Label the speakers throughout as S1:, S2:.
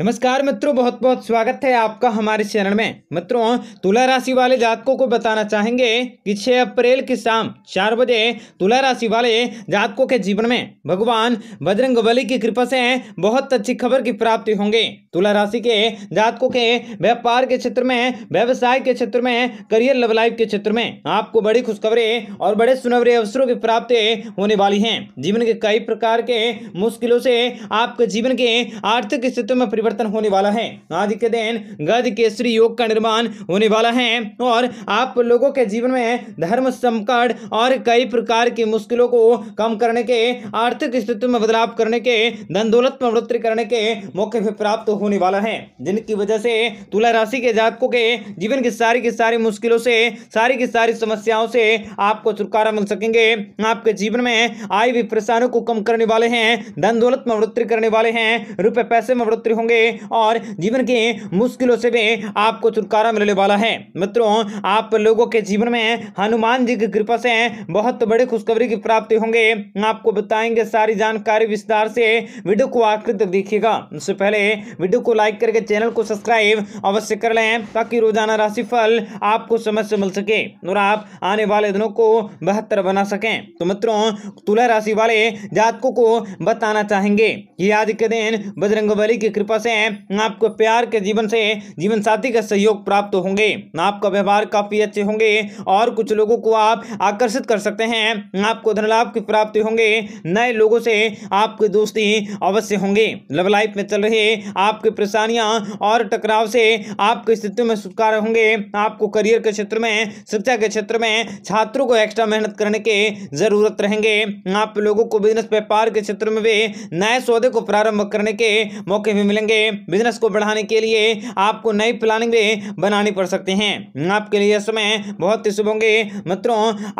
S1: नमस्कार मित्रों बहुत बहुत स्वागत है आपका हमारे चैनल में मित्रों तुला राशि वाले जातकों को बताना चाहेंगे कि 6 अप्रैल की शाम चार बजे तुला राशि वाले जातकों के जीवन में भगवान बजरंग बली की कृपा से बहुत अच्छी खबर की प्राप्ति होंगे तुला राशि के जातकों के व्यापार के क्षेत्र में व्यवसाय के क्षेत्र में करियर लव लाइफ के क्षेत्र में आपको बड़ी खुशखबरी और बड़े सुनवरे अवसरों की प्राप्ति होने वाली है जीवन के कई प्रकार के मुश्किलों से आपके जीवन के आर्थिक स्थिति में परिवर्तन होने वाला है आज के दिन गज केसरी योग का निर्माण होने वाला है और आप लोगों के जीवन में धर्म संकट और कई प्रकार की मुश्किलों को कम करने के आर्थिक स्थिति में बदलाव करने के धन दौलत में बढ़ोतरी करने के मौके भी प्राप्त होने वाला है जिनकी वजह से तुला राशि के जातकों के जीवन की सारी की सारी मुश्किलों से सारी की सारी समस्याओं से आपको छुटकारा मिल सकेंगे आपके जीवन में आई भी परेशानियों को कम करने वाले हैं धन दौलत में बढ़ोतरी करने वाले हैं रुपए पैसे में बढ़ोतरी होंगे से और जीवन के मुश्किलों से भी आपको छुटकारा मिलने वाला है मित्रों आप लोगों के जीवन में हनुमान जी की कृपा से बहुत बड़े खुशखबरी की प्राप्ति होंगे आपको बताएंगे सारी जानकारी विस्तार से वीडियो को आखिर तक देखिएगा उससे पहले वीडियो को लाइक करके चैनल को सब्सक्राइब अवश्य कर लें ताकि रोजाना राशिफल आपको समझ से मिल सके और आप आने वाले दिनों को बेहतर बना सकें तो मित्रों तुला राशि वाले जातकों को बताना चाहेंगे ये आज के दिन बजरंग की कृपा से आपको प्यार के जीवन से जीवन साथी का सहयोग प्राप्त होंगे आपका व्यवहार काफी अच्छे होंगे और कुछ लोगों को आप आकर्षित कर सकते हैं आपको धनलाभ की प्राप्ति होंगे नए लोगों से आपकी दोस्ती अवश्य होंगे लव लाइफ में चल रहे आपकी परेशानियां और टकराव से आपकी स्थिति में सुधार होंगे आपको करियर के क्षेत्र में शिक्षा के क्षेत्र में छात्रों को एक्स्ट्रा मेहनत करने के जरूरत रहेंगे आप लोगों को बिजनेस व्यापार के क्षेत्र में भी नए सौदे को प्रारंभ करने के मौके भी मिलेंगे के बिजनेस को बढ़ाने के लिए आपको नई प्लानिंग भी बनानी पड़ सकती हैं आपके लिए समय बहुत ही शुभ होंगे मित्रों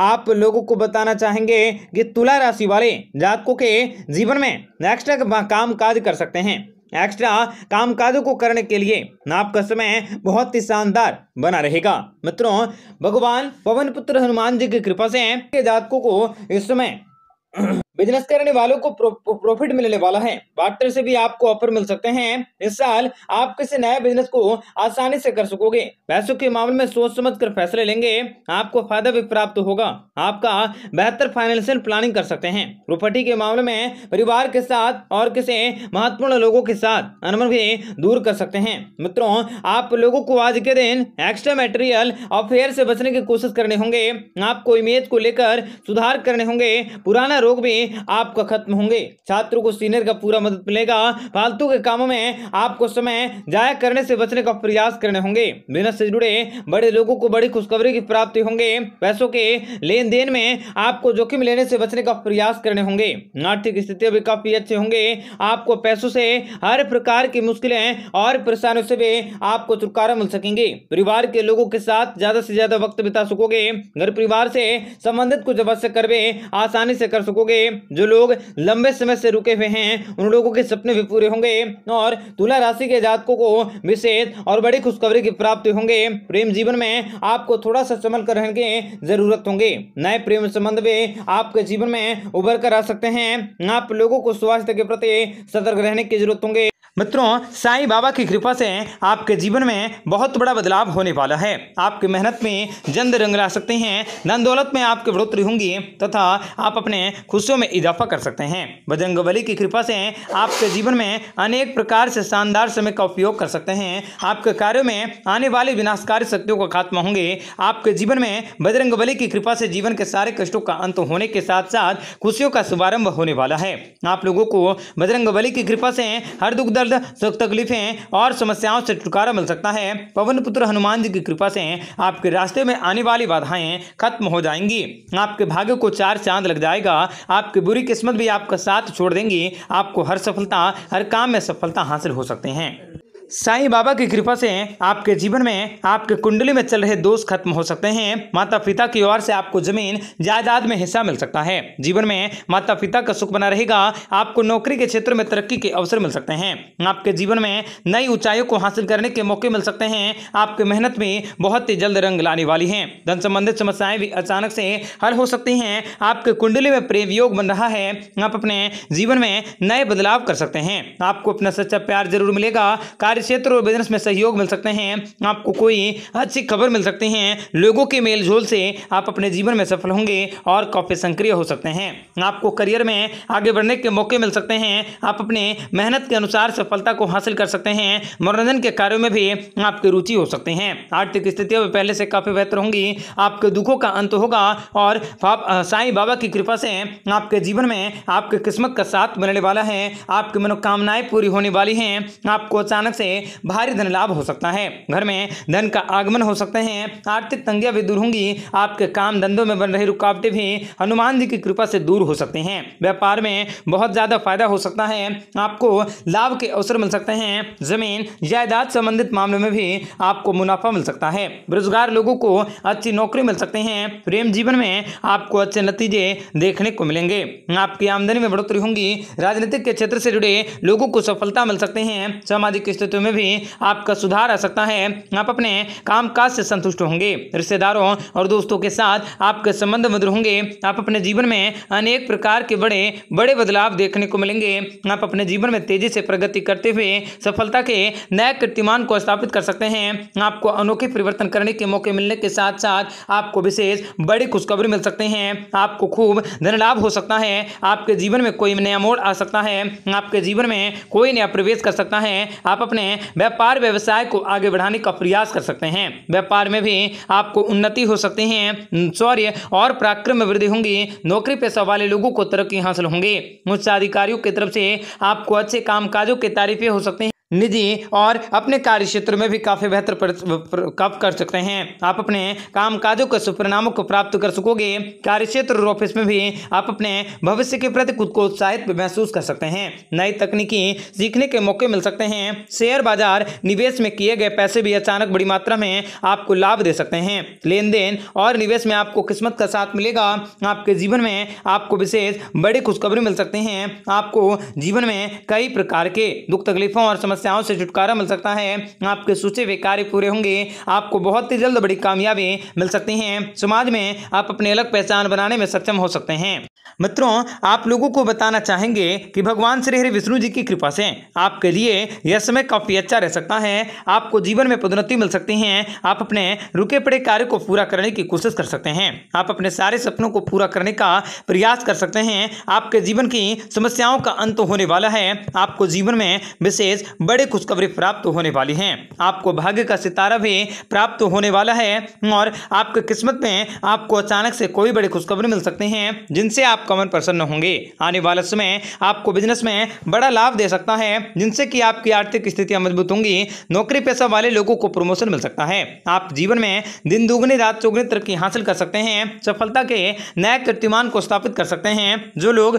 S1: आप लोगों को बताना चाहेंगे कि तुला राशि वाले जातकों के जीवन में नेक्स्ट काम काज कर सकते हैं एक्स्ट्रा काम काजों को करने के लिए आपका समय बहुत ही शानदार बना रहेगा मित्रों भगवान पवन पुत्र हनुमान जी की कृपा से जातकों को इस समय बिजनेस करने वालों को प्रो, प्रॉफिट मिलने वाला है बार्टर से भी आपको ऑफर मिल सकते हैं इस साल आप किसी नया बिजनेस को आसानी से कर सकोगे पैसों के मामले में सोच समझ कर फैसले लेंगे आपको फायदा भी प्राप्त होगा आपका बेहतर फाइनेंशियल प्लानिंग कर सकते हैं प्रॉपर्टी के मामले में परिवार के साथ और किसी महत्वपूर्ण लोगों के साथ अनुमन भी दूर कर सकते हैं मित्रों आप लोगों को आज के दिन एक्स्ट्रा मेटेरियल अफेयर से बचने की कोशिश करने होंगे आपको इमेज को लेकर सुधार करने होंगे पुराना रोग भी आपका खत्म होंगे छात्रों को सीनियर का पूरा मदद मिलेगा फालतू के कामों में आपको समय जाया करने से बचने का प्रयास करने होंगे बिजनेस से जुड़े बड़े लोगों को बड़ी खुशखबरी की प्राप्ति होंगे पैसों के लेन देन में आपको जोखिम लेने से बचने का प्रयास करने होंगे आर्थिक स्थिति भी काफी अच्छे होंगे आपको पैसों से हर प्रकार की मुश्किलें और परेशानियों से भी आपको छुटकारा मिल सकेंगे परिवार के लोगों के साथ ज्यादा से ज्यादा वक्त बिता सकोगे घर परिवार से संबंधित कुछ अवश्य कर्वे आसानी से कर सकोगे जो लोग लंबे समय से रुके हुए हैं उन लोगों के सपने भी पूरे होंगे और तुला राशि के जातकों को विशेष और बड़ी खुशखबरी की प्राप्ति होंगे प्रेम जीवन में आपको थोड़ा सा संभल कर रहने की जरूरत होंगे नए प्रेम संबंध भी आपके जीवन में उभर कर आ सकते हैं आप लोगों को स्वास्थ्य के प्रति सतर्क रहने की जरूरत होंगे मित्रों साईं बाबा की कृपा से आपके जीवन में बहुत बड़ा बदलाव होने वाला है आपकी मेहनत में जंद रंग ला सकते हैं धन दौलत में आपकी बढ़ोतरी होंगी तथा आप अपने खुशियों में इजाफा कर सकते हैं बजरंग बली की कृपा से आपके जीवन में अनेक प्रकार से शानदार समय का उपयोग कर सकते हैं आपके कार्यों में आने वाली विनाशकारी शक्तियों का खात्मा होंगे आपके जीवन में बजरंग की कृपा से जीवन के सारे कष्टों का अंत होने के साथ साथ खुशियों का शुभारंभ होने वाला है आप लोगों को बजरंग की कृपा से हर दुख दर्द सुख तकलीफें और समस्याओं से छुटकारा मिल सकता है पवन पुत्र हनुमान जी की कृपा से आपके रास्ते में आने वाली बाधाएं खत्म हो जाएंगी आपके भाग्य को चार चांद लग जाएगा आपकी बुरी किस्मत भी आपका साथ छोड़ देंगी आपको हर सफलता हर काम में सफलता हासिल हो सकते हैं साईं बाबा की कृपा से आपके जीवन में आपके कुंडली में चल रहे दोष खत्म हो सकते हैं माता पिता की ओर से आपको जमीन जायदाद में हिस्सा मिल सकता है जीवन में माता पिता का सुख बना रहेगा आपको नौकरी के क्षेत्र में तरक्की के अवसर मिल सकते हैं आपके जीवन में नई ऊंचाइयों को हासिल करने के मौके मिल सकते हैं आपकी मेहनत में बहुत ही जल्द रंग लाने वाली है धन संबंधित समस्याएं भी अचानक से हल हो सकती है आपके कुंडली में प्रेम योग बन रहा है आप अपने जीवन में नए बदलाव कर सकते हैं आपको अपना सच्चा प्यार जरूर मिलेगा कार्य कार्य क्षेत्र और बिजनेस में सहयोग मिल सकते हैं आपको कोई अच्छी खबर मिल सकती है लोगों के मेल झोल से आप अपने जीवन में सफल होंगे और काफ़ी सक्रिय हो सकते हैं आपको करियर में आगे बढ़ने के मौके मिल सकते हैं आप अपने मेहनत के अनुसार सफलता को हासिल कर सकते हैं मनोरंजन के कार्यों में भी आपकी रुचि हो सकते हैं आर्थिक स्थितियों में पहले से काफ़ी बेहतर होंगी आपके दुखों का अंत होगा और साईं बाबा की कृपा से आपके जीवन में आपके किस्मत का साथ मिलने वाला है आपकी मनोकामनाएं पूरी होने वाली हैं आपको अचानक से से भारी धन लाभ हो सकता है घर में धन का आगमन हो सकते हैं आर्थिक तंगियां भी दूर होंगी आपके काम धंधों में बन रही रुकावटें भी हनुमान जी की कृपा से दूर हो सकते हैं व्यापार में बहुत ज़्यादा फायदा हो सकता है आपको लाभ के अवसर मिल सकते हैं जमीन जायदाद संबंधित मामलों में भी आपको मुनाफा मिल सकता है बेरोजगार लोगों को अच्छी नौकरी मिल सकते हैं प्रेम जीवन में आपको अच्छे नतीजे देखने को मिलेंगे आपकी आमदनी में बढ़ोतरी होंगी राजनीतिक के क्षेत्र से जुड़े लोगों को सफलता मिल सकते हैं सामाजिक स्थिति व्यक्तित्व में भी आपका सुधार आ सकता है आप अपने कामकाज से संतुष्ट होंगे रिश्तेदारों और दोस्तों के साथ आपके संबंध मधुर होंगे आप अपने जीवन में अनेक प्रकार के बड़े बड़े बदलाव देखने को मिलेंगे आप अपने जीवन में तेजी से प्रगति करते हुए सफलता के नए कीर्तिमान को स्थापित कर सकते हैं आपको अनोखे परिवर्तन करने के मौके मिलने के साथ साथ आपको विशेष बड़ी खुशखबरी मिल सकते हैं आपको खूब धन लाभ हो सकता है आपके जीवन में कोई नया मोड़ आ सकता है आपके जीवन में कोई नया प्रवेश कर सकता है आप अपने हैं व्यापार व्यवसाय को आगे बढ़ाने का प्रयास कर सकते हैं व्यापार में भी आपको उन्नति हो सकती है शौर्य और पराक्रम में वृद्धि होंगी नौकरी पेशा वाले लोगों को तरक्की हासिल होंगी अधिकारियों की तरफ से आपको अच्छे कामकाजों की तारीफें हो सकती हैं निधि और अपने कार्य क्षेत्र में भी काफ़ी बेहतर कब कर सकते हैं आप अपने काम काजों के सुपरिणामों को प्राप्त कर सकोगे कार्य क्षेत्र और ऑफिस में भी आप अपने भविष्य के प्रति खुद को उत्साहित महसूस कर सकते हैं नई तकनीकी सीखने के मौके मिल सकते हैं शेयर बाजार निवेश में किए गए पैसे भी अचानक बड़ी मात्रा में आपको लाभ दे सकते हैं लेन देन और निवेश में आपको किस्मत का साथ मिलेगा आपके जीवन में आपको विशेष बड़ी खुशखबरी मिल सकती हैं आपको जीवन में कई प्रकार के दुख तकलीफों और समस्या समस्याओं से छुटकारा मिल सकता है आपके सोचे हुए कार्य पूरे होंगे आपको बहुत ही जल्द बड़ी कामयाबी मिल सकती है समाज में आप अपनी अलग पहचान बनाने में सक्षम हो सकते हैं मित्रों आप लोगों को बताना चाहेंगे कि भगवान श्री हरि विष्णु जी की कृपा से आपके लिए यह समय काफ़ी अच्छा रह सकता है आपको जीवन में पदोन्नति मिल सकती है आप अपने रुके पड़े कार्य को पूरा करने की कोशिश कर सकते हैं आप अपने सारे सपनों को पूरा करने का प्रयास कर सकते हैं आपके जीवन की समस्याओं का अंत होने वाला है आपको जीवन में विशेष बड़े खुशखबरी प्राप्त होने वाली है आपको भाग्य का सितारा भी प्राप्त होने वाला है और आपके किस्मत में आपको अचानक से कोई बड़ी खुशखबरी मिल सकती है जिनसे आप आप कमन प्रसन्न होंगे आने वाले समय आपको बिजनेस में बड़ा लाभ दे सकता है जिनसे कि आपकी आर्थिक स्थितियां मजबूत होंगी नौकरी पैसा वाले लोगों को प्रमोशन मिल सकता है आप जीवन में दिन दुगनी रात चौगुनी तरक्की हासिल कर सकते हैं सफलता के नए कीर्तिमान को स्थापित कर सकते हैं जो लोग